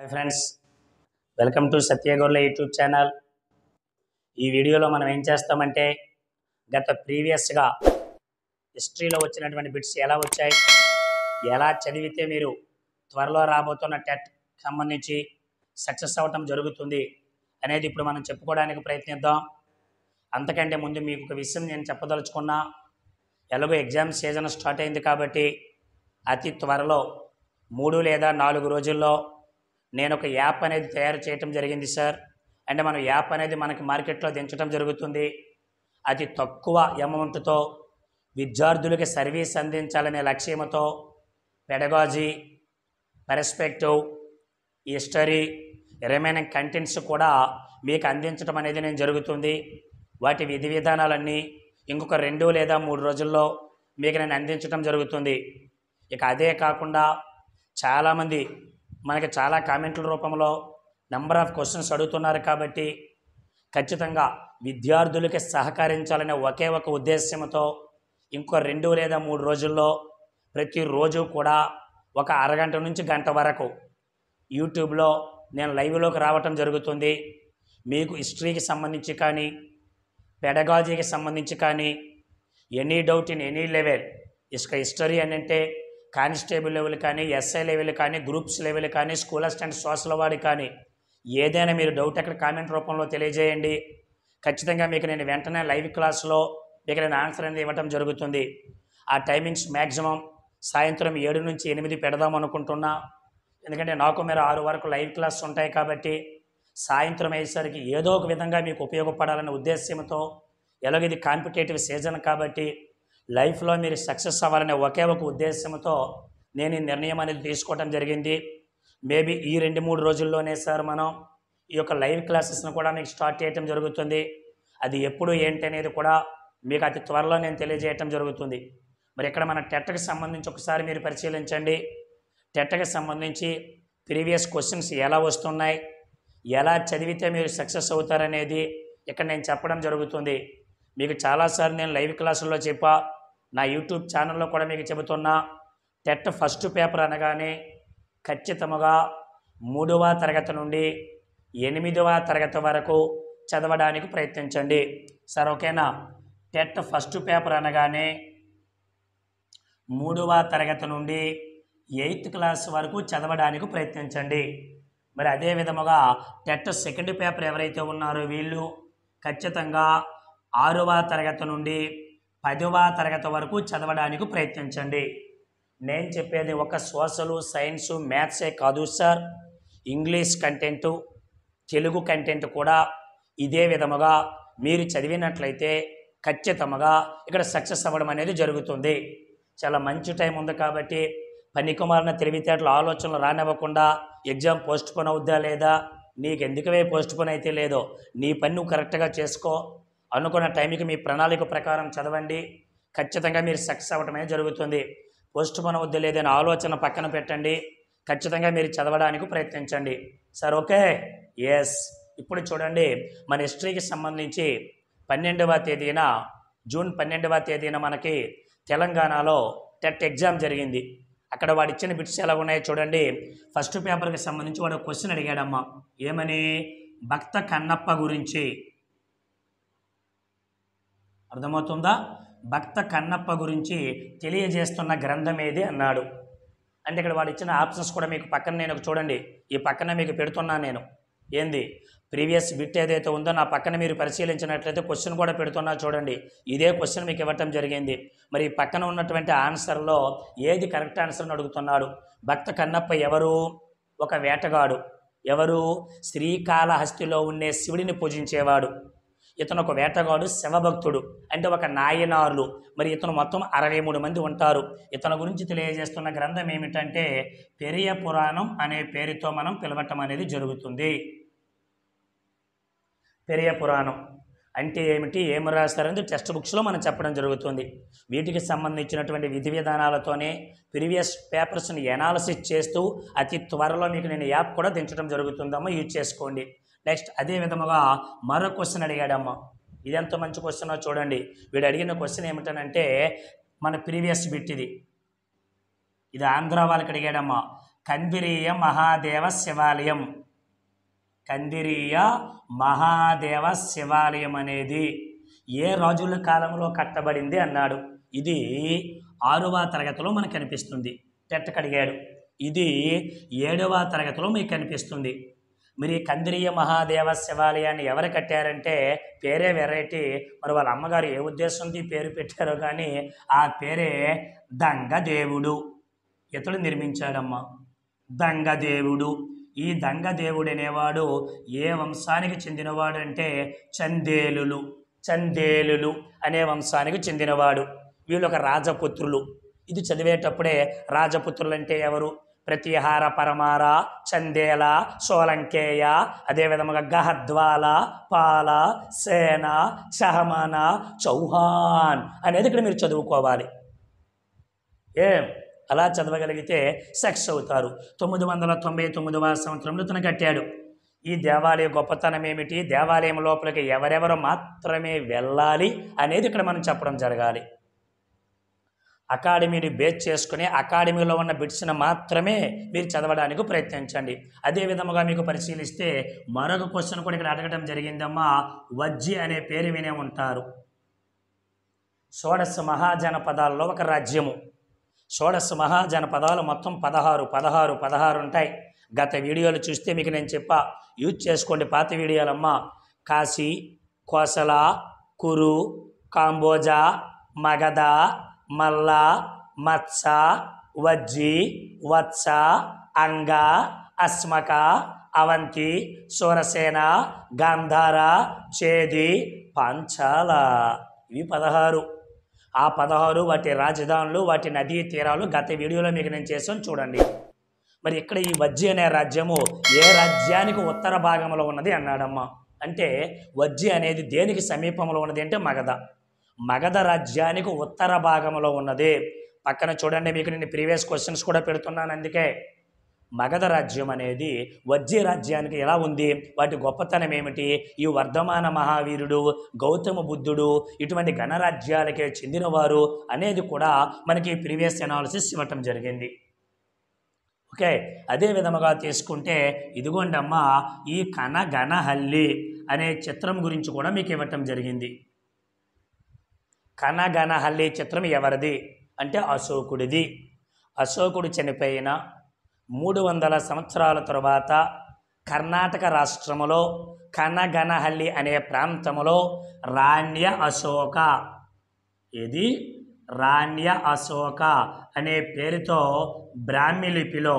hi friends welcome to Satyagorla YouTube channel ఈ వీడియోలో మనం ఏం చేస్తామంటే గత ప్రీవియస్గా హిస్టరీలో వచ్చినటువంటి బిట్స్ ఎలా వచ్చాయి ఎలా చదివితే మీరు త్వరలో రాబోతున్న టెట్ సంబంధించి సక్సెస్ అవ్వటం జరుగుతుంది అనేది ఇప్పుడు మనం చెప్పుకోవడానికి ప్రయత్నిద్దాం అంతకంటే ముందు మీకు ఒక విషయం నేను చెప్పదలుచుకున్నా ఎలాగో ఎగ్జామ్ సీజన్ స్టార్ట్ అయింది కాబట్టి అతి త్వరలో మూడు లేదా నాలుగు రోజుల్లో నేను ఒక యాప్ అనేది తయారు చేయటం జరిగింది సార్ అంటే మనం యాప్ అనేది మనకి మార్కెట్లో దించడం జరుగుతుంది అతి తక్కువ అమౌంట్తో విద్యార్థులకి సర్వీస్ అందించాలనే లక్ష్యంతో pedagogy perspective history remaining contents కూడా మీకు అందించడం అనేది నేను జరుగుతుంది వాటి విధి విధానాలన్నీ ఇంకొక రెండు లేదా మూడు రోజుల్లో మీకు నేను అందించడం జరుగుతుంది ఇక అదే కాకుండా చాలామంది మనకి చాలా కామెంట్ల రూపంలో నెంబర్ ఆఫ్ క్వశ్చన్స్ అడుగుతున్నారు కాబట్టి ఖచ్చితంగా విద్యార్థులకి సహకరించాలనే ఒకే ఒక ఉద్దేశ్యంతో ఇంకో రెండు లేదా మూడు రోజుల్లో ప్రతిరోజు కూడా ఒక అరగంట నుంచి గంట వరకు యూట్యూబ్లో నేను లైవ్లోకి రావటం జరుగుతుంది మీకు హిస్టరీకి సంబంధించి కానీ పెడగాజీకి సంబంధించి కానీ any doubt in any level ఇసుక హిస్టరీ అని అంటే కానిస్టేబుల్ లెవెల్ కానీ ఎస్ఐ లెవెల్ కానీ గ్రూప్స్ లెవెల్ కానీ స్కూల్ అసిస్టెంట్ సోషల్ వాడి కానీ ఏదైనా మీరు డౌట్ అక్కడ కామెంట్ రూపంలో తెలియజేయండి ఖచ్చితంగా మీకు నేను వెంటనే లైవ్ క్లాస్లో మీకు నేను ఆన్సర్ అనేది ఇవ్వటం జరుగుతుంది ఆ టైమింగ్స్ మ్యాక్సిమం సాయంత్రం ఏడు నుంచి ఎనిమిది పెడదాం అనుకుంటున్నా ఎందుకంటే నాకు మీరు ఆరు వరకు లైవ్ క్లాస్ ఉంటాయి కాబట్టి సాయంత్రం అయ్యేసరికి ఏదో ఒక విధంగా మీకు ఉపయోగపడాలనే ఉద్దేశ్యంతో ఎలాగో ఇది కాంపిటేటివ్ సీజన్ కాబట్టి లైఫ్లో మీరు సక్సెస్ అవ్వాలనే ఒకే ఒక ఉద్దేశంతో నేను ఈ నిర్ణయం అనేది తీసుకోవడం జరిగింది మేబీ ఈ రెండు మూడు రోజుల్లోనే సార్ మనం ఈ యొక్క లైవ్ క్లాసెస్ను కూడా మీకు స్టార్ట్ చేయటం జరుగుతుంది అది ఎప్పుడు ఏంటి అనేది కూడా మీకు అతి త్వరలో నేను తెలియజేయటం జరుగుతుంది మరి ఇక్కడ మన టెట్కి సంబంధించి ఒకసారి మీరు పరిశీలించండి టెట్కి సంబంధించి ప్రీవియస్ క్వశ్చన్స్ ఎలా వస్తున్నాయి ఎలా చదివితే మీరు సక్సెస్ అవుతారనేది ఇక్కడ నేను చెప్పడం జరుగుతుంది మీకు చాలాసార్లు నేను లైవ్ క్లాసుల్లో చెప్పా నా యూట్యూబ్ ఛానల్లో కూడా మీకు చెబుతున్నా టెట్ ఫస్ట్ పేపర్ అనగానే ఖచ్చితముగా మూడవ తరగతి నుండి ఎనిమిదవ తరగతి వరకు చదవడానికి ప్రయత్నించండి సార్ ఓకేనా టెట్ ఫస్ట్ పేపర్ అనగానే మూడవ తరగతి నుండి ఎయిత్ క్లాస్ వరకు చదవడానికి ప్రయత్నించండి మరి అదే విధముగా టెట్ సెకండ్ పేపర్ ఎవరైతే ఉన్నారో వీళ్ళు ఖచ్చితంగా ఆరవ తరగతి నుండి పదవ తరగతి వరకు చదవడానికి ప్రయత్నించండి నేను చెప్పేది ఒక సోషలు సైన్సు మ్యాథ్సే కాదు sir English content Telugu content కూడా ఇదే విధముగా మీరు చదివినట్లయితే ఖచ్చితంగా ఇక్కడ సక్సెస్ అవ్వడం అనేది జరుగుతుంది చాలా మంచి టైం ఉంది కాబట్టి పనికుమారిన తెలివితేటల ఆలోచనలు రానివ్వకుండా ఎగ్జామ్ పోస్ట్ పోన్ అవుద్దా లేదా నీకు ఎందుకవే పోస్ట్ పోన్ అయితే లేదో నీ పని నువ్వు కరెక్ట్గా చేసుకో అనుకున్న టైంకి మీ ప్రణాళిక ప్రకారం చదవండి ఖచ్చితంగా మీరు సక్సెస్ అవ్వటమే జరుగుతుంది పోస్ట్ పోన్ వద్దు లేదని ఆలోచన పక్కన పెట్టండి ఖచ్చితంగా మీరు చదవడానికి ప్రయత్నించండి సార్ ఓకే ఎస్ ఇప్పుడు చూడండి మన హిస్టరీకి సంబంధించి పన్నెండవ తేదీన జూన్ పన్నెండవ తేదీన మనకి తెలంగాణలో టెట్ ఎగ్జామ్ జరిగింది అక్కడ వాడు ఇచ్చిన బిట్స్ ఎలా ఉన్నాయో చూడండి ఫస్ట్ పేపర్కి సంబంధించి వాడు క్వశ్చన్ అడిగాడమ్మా ఏమని భక్త కన్నప్ప గురించి అర్థమవుతుందా భక్త కన్నప్ప గురించి తెలియజేస్తున్న గ్రంథం ఏది అన్నాడు అంటే ఇక్కడ వాడు ఇచ్చిన ఆప్షన్స్ కూడా మీకు పక్కన నేను చూడండి ఈ పక్కన మీకు పెడుతున్నాను నేను ఏంది ప్రీవియస్ బిట్ ఏదైతే ఉందో నా పక్కన మీరు పరిశీలించినట్లయితే క్వశ్చన్ కూడా పెడుతున్నా చూడండి ఇదే క్వశ్చన్ మీకు ఇవ్వటం జరిగింది మరి పక్కన ఉన్నటువంటి ఆన్సర్లో ఏది కరెక్ట్ ఆన్సర్ని అడుగుతున్నాడు భక్త కన్నప్ప ఎవరు ఒక వేటగాడు ఎవరు శ్రీకాళహస్తిలో ఉండే శివుడిని పూజించేవాడు ఇతను ఒక వేటగాడు శివభక్తుడు అంటే ఒక నాయనార్లు మరి ఇతను మొత్తం అరవై మూడు మంది ఉంటారు ఇతని గురించి తెలియజేస్తున్న గ్రంథం ఏమిటంటే పెరియ పురాణం అనే పేరుతో మనం పిలవటం అనేది జరుగుతుంది పెరియ పురాణం అంటే ఏమిటి ఏమి రాస్తారని టెక్స్ట్ బుక్స్లో మనం చెప్పడం జరుగుతుంది వీటికి సంబంధించినటువంటి విధి విధానాలతోనే ప్రీవియస్ పేపర్స్ని ఎనాలసిస్ చేస్తూ అతి త్వరలో మీకు నేను యాప్ కూడా దించడం జరుగుతుందమ్మా యూజ్ చేసుకోండి నెక్స్ట్ అదే విధముగా మరో క్వశ్చన్ అడిగాడమ్మ ఇదెంత మంచి క్వశ్చనో చూడండి వీడు అడిగిన క్వశ్చన్ ఏమిటనంటే మన ప్రీవియస్ బిట్ ఇది ఇది ఆంధ్ర వాళ్ళకి అడిగాడమ్మ కందిరీయ మహాదేవ శివాలయం కందిరీయ మహాదేవ శివాలయం అనేది ఏ రాజుల కాలంలో కట్టబడింది అన్నాడు ఇది ఆరవ తరగతిలో మనకు కనిపిస్తుంది టెట్ అడిగాడు ఇది ఏడవ తరగతిలో మీకు కనిపిస్తుంది మరి కందిరియ మహాదేవ శివాలయాన్ని ఎవరు కట్టారంటే పేరే వెరైటీ మరి వాళ్ళ అమ్మగారు ఏ ఉద్దేశంతో పేరు పెట్టారో కానీ ఆ పేరే దంగదేవుడు ఇతడు నిర్మించాడమ్మ దంగదేవుడు ఈ దంగదేవుడు అనేవాడు ఏ వంశానికి చెందినవాడంటే చందేలులు చందేలులు అనే వంశానికి చెందినవాడు వీళ్ళు ఒక రాజపుత్రులు ఇది చదివేటప్పుడే రాజపుత్రులు అంటే ఎవరు ప్రతిహార పరమార చందేల సోలంకేయ విధముగా గహద్వాల పాల సేన సహమాన చౌహాన్ అనేది ఇక్కడ మీరు చదువుకోవాలి ఏం అలా చదవగలిగితే సెక్స్ అవుతారు తొమ్మిది వందల తొంభై తొమ్మిదవ సంవత్సరంలో తన కట్టాడు ఈ దేవాలయ గొప్పతనం ఏమిటి దేవాలయం లోపలికి ఎవరెవరు మాత్రమే వెళ్ళాలి అనేది ఇక్కడ మనం చెప్పడం జరగాలి అకాడమీని బేస్ చేసుకుని అకాడమీలో ఉన్న బిట్స్ను మాత్రమే మీరు చదవడానికి ప్రయత్నించండి అదే విధముగా మీకు పరిశీలిస్తే మరొక క్వశ్చన్ కూడా ఇక్కడ అడగడం జరిగిందమ్మా వజ్జి అనే పేరు వినే ఉంటారు షోడశ మహాజనపదాల్లో ఒక రాజ్యము షోడస్ మహాజనపదాలు మొత్తం పదహారు పదహారు పదహారు ఉంటాయి గత వీడియోలు చూస్తే మీకు నేను చెప్పా యూజ్ చేసుకోండి పాత వీడియోలమ్మా కాశీ కోసల కురు కాంబోజా మగధ మల్ల మత్స వజ్జి వత్స అంగ అస్మక అవంతి సూరసేన గాంధార చేది పాంచాల ఇవి పదహారు ఆ పదహారు వాటి రాజధానులు వాటి నదీ తీరాలు గత వీడియోలో మీకు నేను చేసాను చూడండి మరి ఇక్కడ ఈ వజ్జి అనే రాజ్యము ఏ రాజ్యానికి ఉత్తర భాగంలో ఉన్నది అన్నాడమ్మ అంటే వజ్జి అనేది దేనికి సమీపంలో ఉన్నది అంటే మగధ మగధ రాజ్యానికి ఉత్తర భాగంలో ఉన్నది పక్కన చూడండి మీకు నేను ప్రీవియస్ క్వశ్చన్స్ కూడా పెడుతున్నాను అందుకే మగధ రాజ్యం అనేది వజ్జీ రాజ్యానికి ఎలా ఉంది వాటి గొప్పతనం ఏమిటి ఈ వర్ధమాన మహావీరుడు గౌతమ బుద్ధుడు ఇటువంటి గణరాజ్యాలకే చెందినవారు అనేది కూడా మనకి ప్రీవియస్ ఎనాలిసిస్ ఇవ్వటం జరిగింది ఓకే అదే విధముగా తీసుకుంటే ఇదిగోండమ్మ ఈ కనగనహల్లి అనే చిత్రం గురించి కూడా మీకు ఇవ్వటం జరిగింది కనగనహల్లి చిత్రం ఎవరిది అంటే అశోకుడిది అశోకుడు చనిపోయిన మూడు వందల సంవత్సరాల తరువాత కర్ణాటక రాష్ట్రములో కనగనహల్లి అనే ప్రాంతంలో రాణ్య అశోక ఇది రాణ్య అశోక అనే పేరుతో బ్రాహ్మిలిపిలో లిపిలో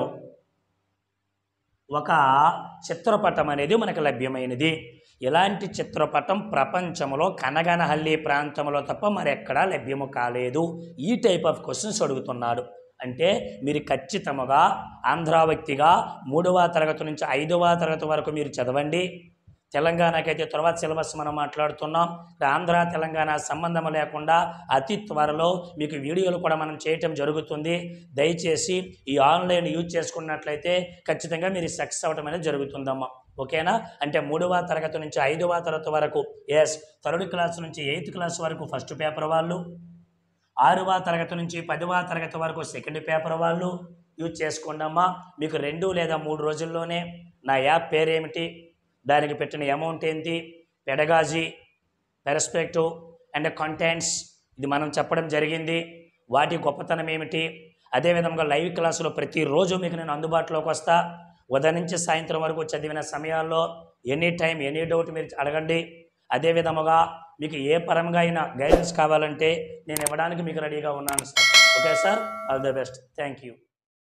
ఒక చిత్రపటం అనేది మనకు లభ్యమైనది ఇలాంటి చిత్రపటం ప్రపంచంలో కనగనహల్లి ప్రాంతంలో తప్ప మరెక్కడా లభ్యము కాలేదు ఈ టైప్ ఆఫ్ క్వశ్చన్స్ అడుగుతున్నాడు అంటే మీరు ఖచ్చితముగా ఆంధ్రా వ్యక్తిగా మూడవ తరగతి నుంచి ఐదవ తరగతి వరకు మీరు చదవండి తెలంగాణకైతే తర్వాత సిలబస్ మనం మాట్లాడుతున్నాం ఆంధ్ర తెలంగాణ సంబంధం లేకుండా అతి త్వరలో మీకు వీడియోలు కూడా మనం చేయటం జరుగుతుంది దయచేసి ఈ ఆన్లైన్ యూజ్ చేసుకున్నట్లయితే ఖచ్చితంగా మీరు సక్సెస్ అవ్వటం అనేది జరుగుతుందమ్మా ఓకేనా అంటే మూడవ తరగతి నుంచి ఐదవ తరగతి వరకు ఎస్ థర్డ్ క్లాస్ నుంచి ఎయిత్ క్లాస్ వరకు ఫస్ట్ పేపర్ వాళ్ళు ఆరవ తరగతి నుంచి పదవ తరగతి వరకు సెకండ్ పేపర్ వాళ్ళు యూజ్ చేసుకోండమ్మా మీకు రెండు లేదా మూడు రోజుల్లోనే నా యాప్ పేరేమిటి దానికి పెట్టిన అమౌంట్ ఏంటి పెడగాజీ పెరస్పెక్టివ్ అండ్ కంటెంట్స్ ఇది మనం చెప్పడం జరిగింది వాటి గొప్పతనం ఏమిటి అదేవిధంగా లైవ్ క్లాసులో ప్రతిరోజు మీకు నేను అందుబాటులోకి వస్తా ఉదయం నుంచి సాయంత్రం వరకు చదివిన సమయాల్లో ఎనీ టైం ఎనీ డౌట్ మీరు అడగండి అదేవిధముగా మీకు ఏ పరంగా అయినా గైడెన్స్ కావాలంటే నేను ఇవ్వడానికి మీకు రెడీగా ఉన్నాను sir okay sir all the best thank you